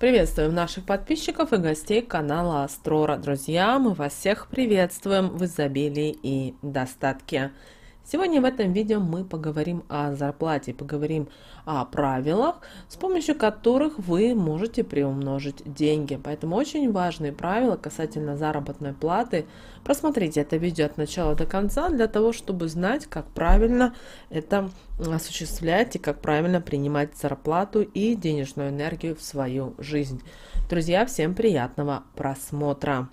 Приветствуем наших подписчиков и гостей канала Астрора. Друзья, мы вас всех приветствуем в изобилии и достатке. Сегодня в этом видео мы поговорим о зарплате, поговорим о правилах, с помощью которых вы можете приумножить деньги. Поэтому очень важные правила касательно заработной платы. Просмотрите это видео от начала до конца для того, чтобы знать, как правильно это осуществлять и как правильно принимать зарплату и денежную энергию в свою жизнь. Друзья, всем приятного просмотра!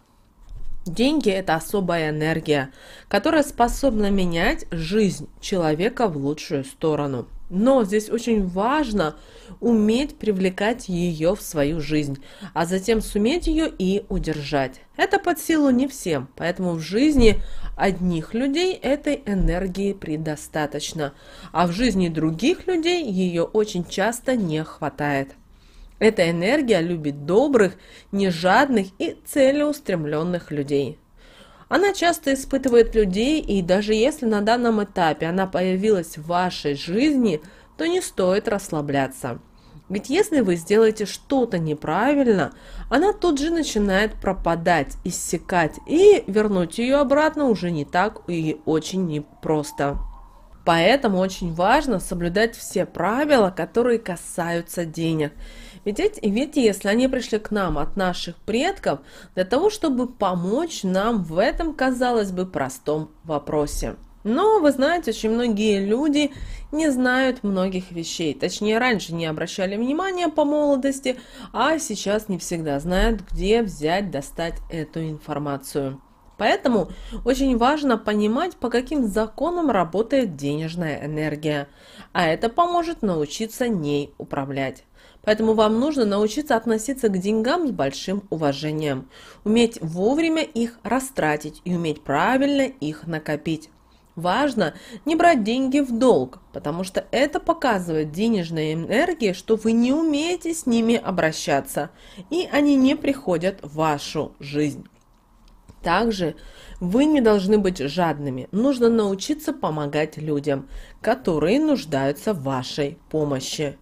Деньги – это особая энергия, которая способна менять жизнь человека в лучшую сторону. Но здесь очень важно уметь привлекать ее в свою жизнь, а затем суметь ее и удержать. Это под силу не всем, поэтому в жизни одних людей этой энергии предостаточно, а в жизни других людей ее очень часто не хватает. Эта энергия любит добрых, нежадных и целеустремленных людей. Она часто испытывает людей, и даже если на данном этапе она появилась в вашей жизни, то не стоит расслабляться. Ведь если вы сделаете что-то неправильно, она тут же начинает пропадать, иссякать, и вернуть ее обратно уже не так и очень непросто. Поэтому очень важно соблюдать все правила, которые касаются денег – ведь, ведь если они пришли к нам от наших предков для того, чтобы помочь нам в этом, казалось бы, простом вопросе. Но, вы знаете, очень многие люди не знают многих вещей. Точнее, раньше не обращали внимания по молодости, а сейчас не всегда знают, где взять, достать эту информацию. Поэтому очень важно понимать, по каким законам работает денежная энергия, а это поможет научиться ней управлять. Поэтому вам нужно научиться относиться к деньгам с большим уважением, уметь вовремя их растратить и уметь правильно их накопить. Важно не брать деньги в долг, потому что это показывает денежной энергии, что вы не умеете с ними обращаться, и они не приходят в вашу жизнь. Также вы не должны быть жадными. Нужно научиться помогать людям, которые нуждаются в вашей помощи.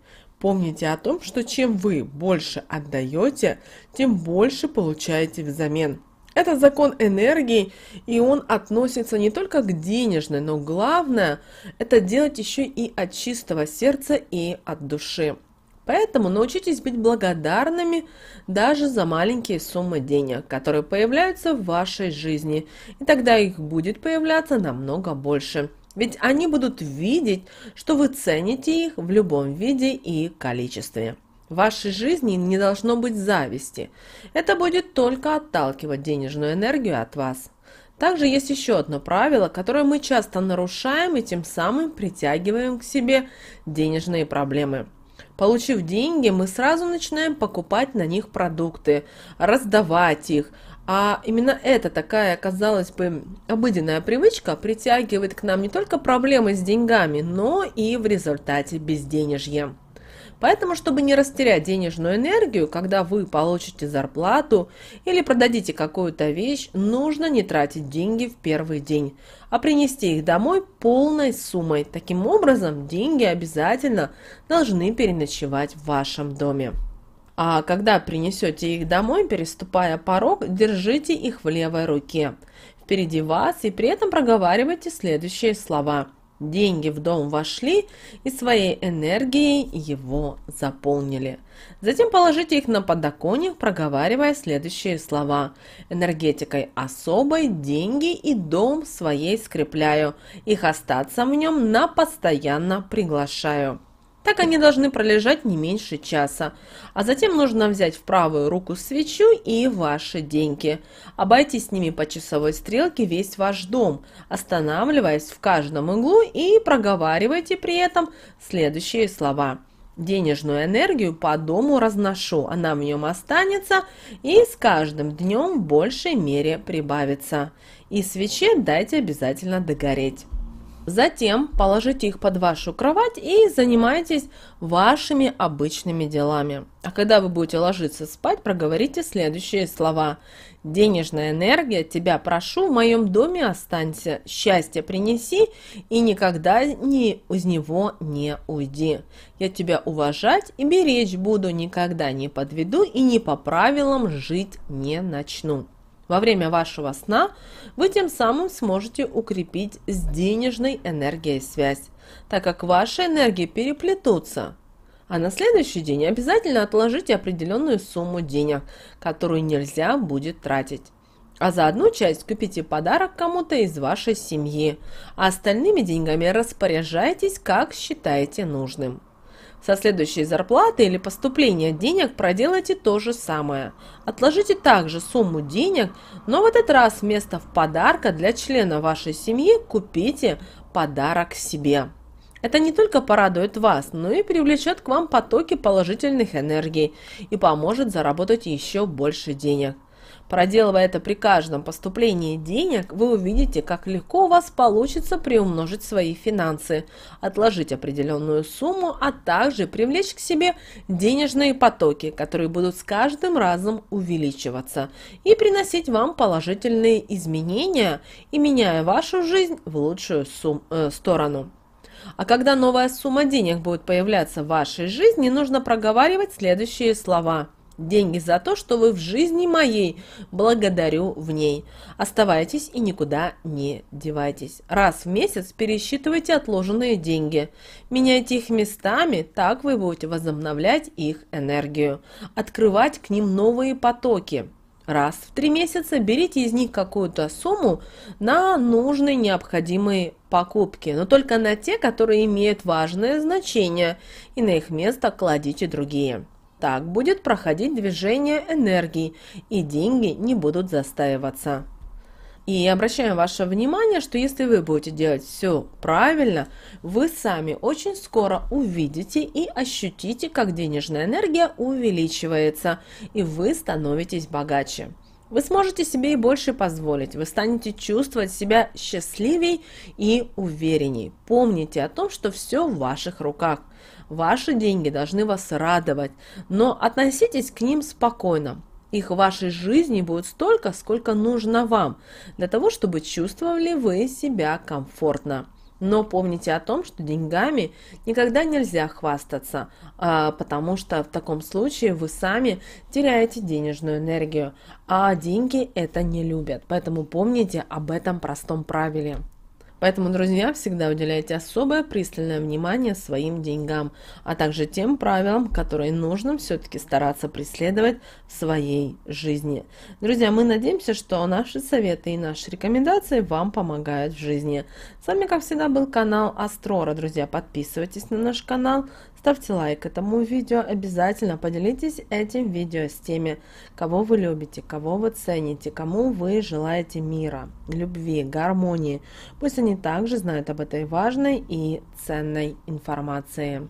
Помните о том, что чем вы больше отдаете, тем больше получаете взамен. Это закон энергии, и он относится не только к денежной, но главное – это делать еще и от чистого сердца и от души. Поэтому научитесь быть благодарными даже за маленькие суммы денег, которые появляются в вашей жизни, и тогда их будет появляться намного больше – ведь они будут видеть, что вы цените их в любом виде и количестве. В вашей жизни не должно быть зависти. Это будет только отталкивать денежную энергию от вас. Также есть еще одно правило, которое мы часто нарушаем и тем самым притягиваем к себе денежные проблемы. Получив деньги, мы сразу начинаем покупать на них продукты, раздавать их, а именно эта такая, казалось бы, обыденная привычка притягивает к нам не только проблемы с деньгами, но и в результате безденежье. Поэтому, чтобы не растерять денежную энергию, когда вы получите зарплату или продадите какую-то вещь, нужно не тратить деньги в первый день, а принести их домой полной суммой. Таким образом, деньги обязательно должны переночевать в вашем доме. А когда принесете их домой, переступая порог, держите их в левой руке. Впереди вас и при этом проговаривайте следующие слова. Деньги в дом вошли и своей энергией его заполнили. Затем положите их на подоконник, проговаривая следующие слова. Энергетикой особой деньги и дом своей скрепляю. Их остаться в нем на постоянно приглашаю. Так они должны пролежать не меньше часа. А затем нужно взять в правую руку свечу и ваши деньги. Обойти с ними по часовой стрелке весь ваш дом, останавливаясь в каждом углу и проговаривайте при этом следующие слова. Денежную энергию по дому разношу, она в нем останется и с каждым днем в большей мере прибавится. И свече дайте обязательно догореть. Затем положите их под вашу кровать и занимайтесь вашими обычными делами. А когда вы будете ложиться спать, проговорите следующие слова. «Денежная энергия, тебя прошу, в моем доме останься, счастье принеси и никогда не, из него не уйди. Я тебя уважать и беречь буду, никогда не подведу и не по правилам жить не начну» во время вашего сна, вы тем самым сможете укрепить с денежной энергией связь, так как ваши энергии переплетутся. А на следующий день обязательно отложите определенную сумму денег, которую нельзя будет тратить. А за одну часть купите подарок кому-то из вашей семьи, а остальными деньгами распоряжайтесь, как считаете нужным. Со следующей зарплаты или поступления денег проделайте то же самое. Отложите также сумму денег, но в этот раз вместо подарка для члена вашей семьи купите подарок себе. Это не только порадует вас, но и привлечет к вам потоки положительных энергий и поможет заработать еще больше денег. Проделывая это при каждом поступлении денег, вы увидите, как легко у вас получится приумножить свои финансы, отложить определенную сумму, а также привлечь к себе денежные потоки, которые будут с каждым разом увеличиваться и приносить вам положительные изменения и меняя вашу жизнь в лучшую сум, э, сторону. А когда новая сумма денег будет появляться в вашей жизни, нужно проговаривать следующие слова – Деньги за то, что вы в жизни моей. Благодарю в ней. Оставайтесь и никуда не девайтесь. Раз в месяц пересчитывайте отложенные деньги. Меняйте их местами, так вы будете возобновлять их энергию. Открывать к ним новые потоки. Раз в три месяца берите из них какую-то сумму на нужные необходимые покупки, но только на те, которые имеют важное значение, и на их место кладите другие. Так будет проходить движение энергии, и деньги не будут застаиваться. И обращаем ваше внимание, что если вы будете делать все правильно, вы сами очень скоро увидите и ощутите, как денежная энергия увеличивается, и вы становитесь богаче. Вы сможете себе и больше позволить, вы станете чувствовать себя счастливей и уверенней. Помните о том, что все в ваших руках. Ваши деньги должны вас радовать, но относитесь к ним спокойно. Их в вашей жизни будет столько, сколько нужно вам, для того, чтобы чувствовали вы себя комфортно. Но помните о том, что деньгами никогда нельзя хвастаться, а, потому что в таком случае вы сами теряете денежную энергию, а деньги это не любят. Поэтому помните об этом простом правиле. Поэтому, друзья, всегда уделяйте особое пристальное внимание своим деньгам, а также тем правилам, которые нужно все-таки стараться преследовать в своей жизни. Друзья, мы надеемся, что наши советы и наши рекомендации вам помогают в жизни. С вами, как всегда, был канал Астрора. Друзья, подписывайтесь на наш канал, Ставьте лайк этому видео, обязательно поделитесь этим видео с теми, кого вы любите, кого вы цените, кому вы желаете мира, любви, гармонии. Пусть они также знают об этой важной и ценной информации.